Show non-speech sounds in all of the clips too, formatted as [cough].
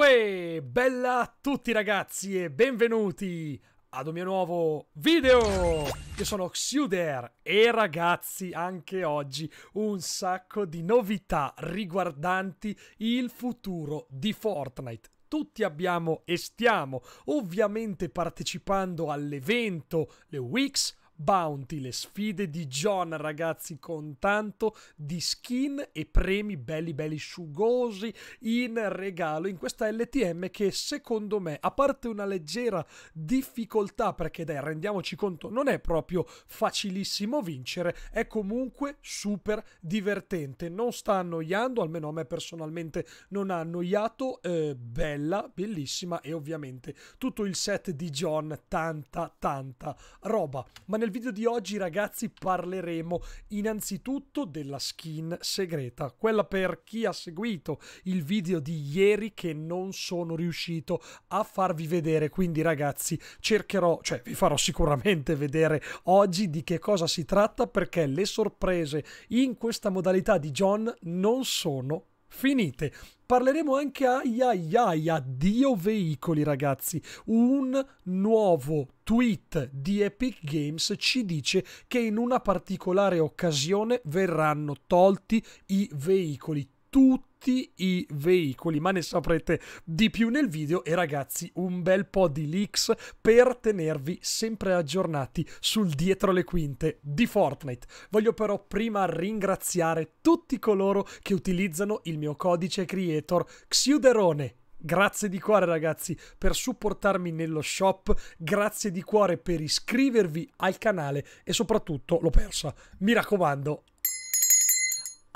Uè, bella a tutti ragazzi e benvenuti ad un mio nuovo video! Io sono Xuder e ragazzi anche oggi un sacco di novità riguardanti il futuro di Fortnite tutti abbiamo e stiamo ovviamente partecipando all'evento, le Wix, Bounty, le sfide di John, ragazzi, con tanto di skin e premi belli belli sugosi in regalo in questa LTM che secondo me, a parte una leggera difficoltà, perché dai, rendiamoci conto, non è proprio facilissimo vincere, è comunque super divertente, non sta annoiando, almeno a me personalmente non ha annoiato, eh, bella, bellissima e ovviamente tutto il set di John, tanta tanta roba. Ma nel nel video di oggi ragazzi parleremo innanzitutto della skin segreta, quella per chi ha seguito il video di ieri che non sono riuscito a farvi vedere, quindi ragazzi cercherò, cioè vi farò sicuramente vedere oggi di che cosa si tratta perché le sorprese in questa modalità di John non sono finite. Parleremo anche a Iaiaia, Dio Veicoli ragazzi. Un nuovo tweet di Epic Games ci dice che in una particolare occasione verranno tolti i veicoli, tutti i veicoli, ma ne saprete di più nel video e ragazzi un bel po' di leaks per tenervi sempre aggiornati sul dietro le quinte di Fortnite. Voglio però prima ringraziare tutti coloro che utilizzano il mio codice creator Xiuderone Grazie di cuore ragazzi per supportarmi nello shop, grazie di cuore per iscrivervi al canale e soprattutto l'ho persa. Mi raccomando,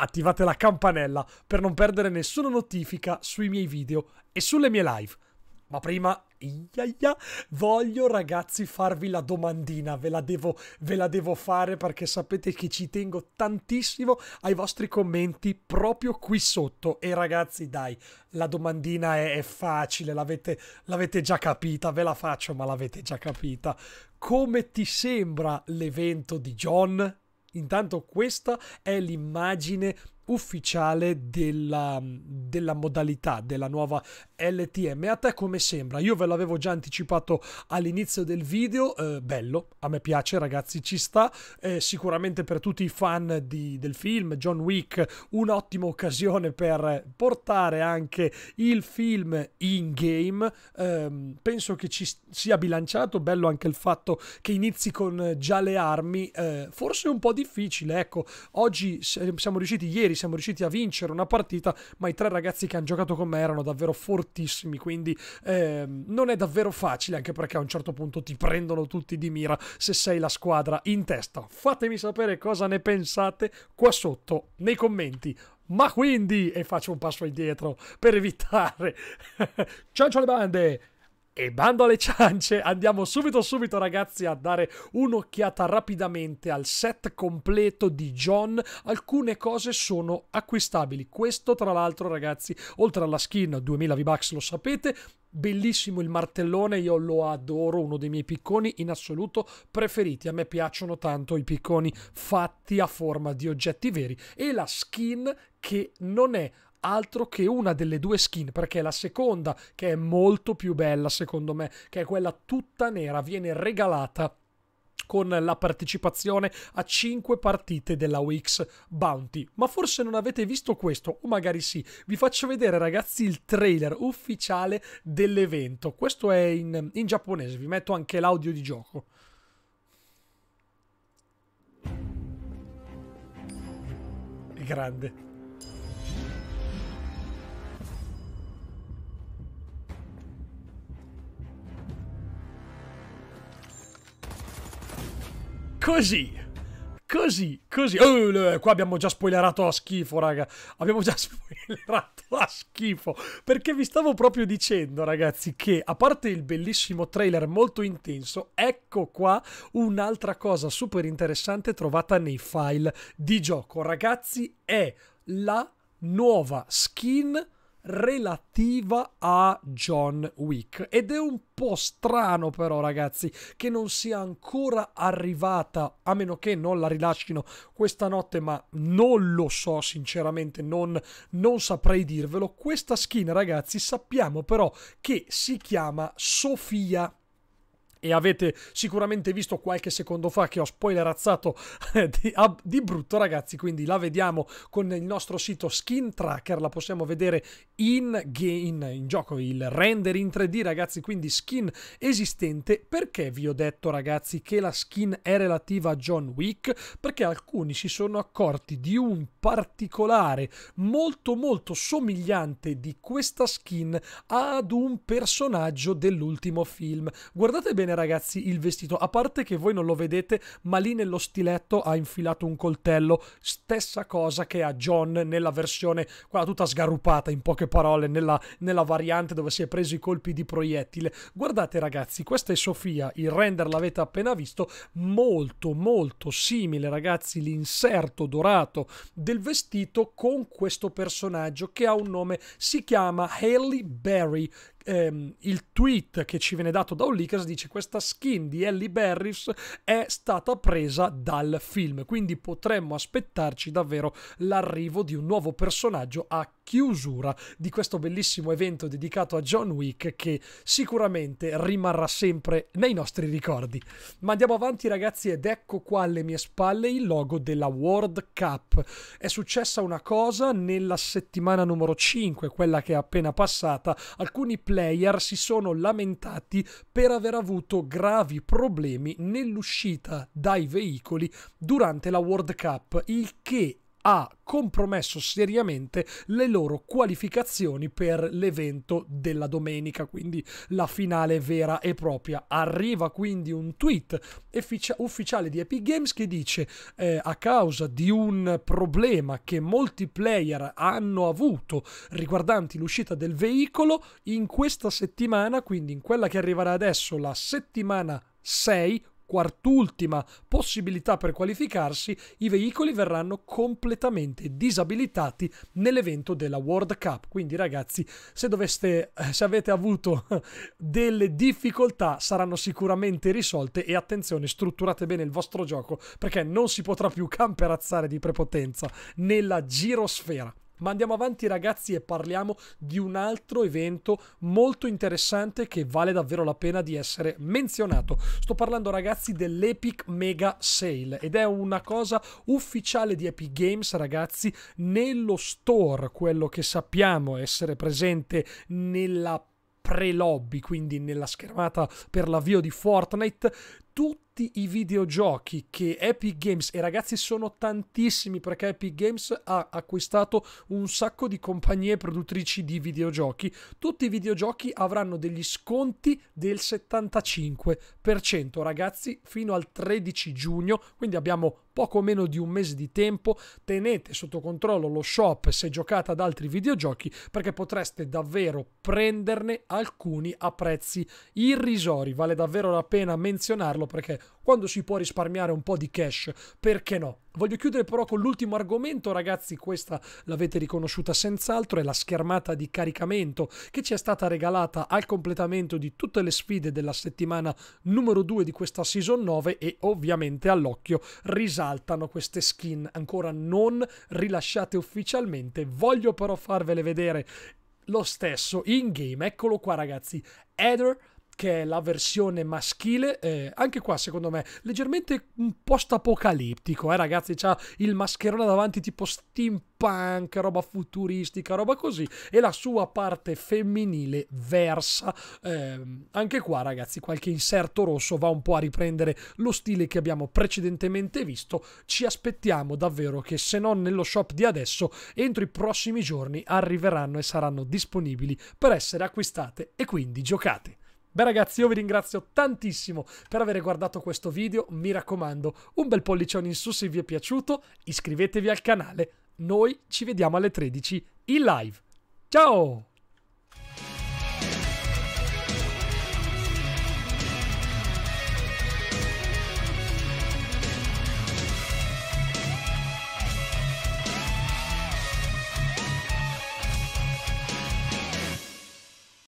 attivate la campanella per non perdere nessuna notifica sui miei video e sulle mie live. Ma prima, iaia, voglio ragazzi farvi la domandina, ve la, devo, ve la devo fare perché sapete che ci tengo tantissimo ai vostri commenti proprio qui sotto. E ragazzi dai, la domandina è, è facile, l'avete, l'avete già capita, ve la faccio ma l'avete già capita. Come ti sembra l'evento di John? Intanto questa è l'immagine ufficiale della, della, modalità della nuova LTM. A te come sembra? Io ve l'avevo già anticipato all'inizio del video, eh, bello, a me piace ragazzi, ci sta, eh, sicuramente per tutti i fan di, del film John Wick un'ottima occasione per portare anche il film in game, eh, penso che ci sia bilanciato, bello anche il fatto che inizi con già le armi, eh, forse un po' difficile, ecco, oggi siamo riusciti ieri ieri siamo riusciti a vincere una partita, ma i tre ragazzi che hanno giocato con me erano davvero fortissimi, quindi ehm, non è davvero facile, anche perché a un certo punto ti prendono tutti di mira se sei la squadra in testa. Fatemi sapere cosa ne pensate qua sotto nei commenti. Ma quindi, e faccio un passo indietro per evitare. ciao [laughs] ciao le bande! E bando alle ciance, andiamo subito subito ragazzi a dare un'occhiata rapidamente al set completo di John. Alcune cose sono acquistabili. Questo tra l'altro ragazzi, oltre alla skin 2000 V-Bucks lo sapete, bellissimo il martellone, io lo adoro, uno dei miei picconi in assoluto preferiti. A me piacciono tanto i picconi fatti a forma di oggetti veri e la skin che non è altro che una delle due skin, perché la seconda, che è molto più bella secondo me, che è quella tutta nera, viene regalata con la partecipazione a 5 partite della Wix Bounty. Ma forse non avete visto questo, o magari sì. Vi faccio vedere ragazzi il trailer ufficiale dell'evento. Questo è in, in giapponese, vi metto anche l'audio di gioco. È grande. Così. Così, così. Oh, eh, qua abbiamo già spoilerato a schifo, raga. Abbiamo già [laughs] spoilerato a schifo. Perché vi stavo proprio dicendo, ragazzi, che a parte il bellissimo trailer molto intenso, ecco qua un'altra cosa super interessante trovata nei file di gioco. Ragazzi, è la nuova skin relativa a John Wick ed è un po' strano però ragazzi che non sia ancora arrivata a meno che non la rilascino questa notte ma non lo so sinceramente non, non saprei dirvelo questa skin ragazzi sappiamo però che si chiama Sofia e avete sicuramente visto qualche secondo fa che ho spoilerazzato [laughs] eh, di, di brutto ragazzi, quindi la vediamo con il nostro sito Skin Tracker, la possiamo vedere in, game in gioco, il render in 3D ragazzi, quindi skin esistente. Perché vi ho detto ragazzi che la skin è relativa a John Wick? Perché alcuni si sono accorti di un particolare molto molto somigliante di questa skin ad un personaggio dell'ultimo film. Guardate bene bene ragazzi il vestito, a parte che voi non lo vedete, ma lì nello stiletto ha infilato un coltello, stessa cosa che ha John nella versione, quella tutta sgarrupata in poche parole, nella, nella variante dove si è preso i colpi di proiettile. Guardate ragazzi, questa è Sofia, il render l'avete appena visto, molto molto simile ragazzi l'inserto dorato del vestito con questo personaggio che ha un nome, si chiama Haley Berry, ehm, il tweet che ci viene dato da Ollicas dice questa skin di Ellie Barris è stata presa dal film, quindi potremmo aspettarci davvero l'arrivo di un nuovo personaggio a chiusura di questo bellissimo evento dedicato a John Wick che sicuramente rimarrà sempre nei nostri ricordi. Ma andiamo avanti ragazzi ed ecco qua alle mie spalle il logo della World Cup. È successa una cosa nella settimana numero 5, quella che è appena passata, alcuni player player si sono lamentati per aver avuto gravi problemi nell'uscita dai veicoli durante la World Cup, il che ha compromesso seriamente le loro qualificazioni per l'evento della domenica, quindi la finale vera e propria. Arriva quindi un tweet ufficiale di Epic Games che dice eh, a causa di un problema che molti player hanno avuto riguardanti l'uscita del veicolo, in questa settimana, quindi in quella che arriverà adesso, la settimana 6, quart'ultima possibilità per qualificarsi, i veicoli verranno completamente disabilitati nell'evento della World Cup. Quindi ragazzi, se doveste eh, se avete avuto [laughs] delle difficoltà saranno sicuramente risolte e attenzione, strutturate bene il vostro gioco perché non si potrà più camperazzare di prepotenza nella girosfera. Ma andiamo avanti ragazzi e parliamo di un altro evento molto interessante che vale davvero la pena di essere menzionato. Sto parlando ragazzi dell'Epic Mega Sale ed è una cosa ufficiale di Epic Games ragazzi nello store, quello che sappiamo essere presente nella pre-lobby, quindi nella schermata per l'avvio di Fortnite, tutti i videogiochi che Epic Games, e ragazzi sono tantissimi perché Epic Games ha acquistato un sacco di compagnie produttrici di videogiochi, tutti i videogiochi avranno degli sconti del 75%, ragazzi, fino al 13 giugno, quindi abbiamo poco meno di un mese di tempo, tenete sotto controllo lo shop se giocate ad altri videogiochi perché potreste davvero prenderne alcuni a prezzi irrisori, vale davvero la pena menzionarlo farlo perché quando si può risparmiare un po' di cash, perché no? Voglio chiudere però con l'ultimo argomento, ragazzi, questa l'avete riconosciuta senz'altro, è la schermata di caricamento che ci è stata regalata al completamento di tutte le sfide della settimana numero 2 di questa season 9 e ovviamente all'occhio risaltano queste skin ancora non rilasciate ufficialmente, voglio però farvele vedere lo stesso in game, eccolo qua ragazzi, Heather che è la versione maschile, eh, anche qua secondo me leggermente un post-apocalittico, eh ragazzi, c'ha il mascherone davanti tipo steampunk, roba futuristica, roba così, e la sua parte femminile versa. Eh, anche qua ragazzi, qualche inserto rosso va un po' a riprendere lo stile che abbiamo precedentemente visto, ci aspettiamo davvero che se non nello shop di adesso, entro i prossimi giorni arriveranno e saranno disponibili per essere acquistate e quindi giocate. Beh ragazzi io vi ringrazio tantissimo per aver guardato questo video, mi raccomando un bel pollicione in su se vi è piaciuto, iscrivetevi al canale, noi ci vediamo alle 13 in live. Ciao!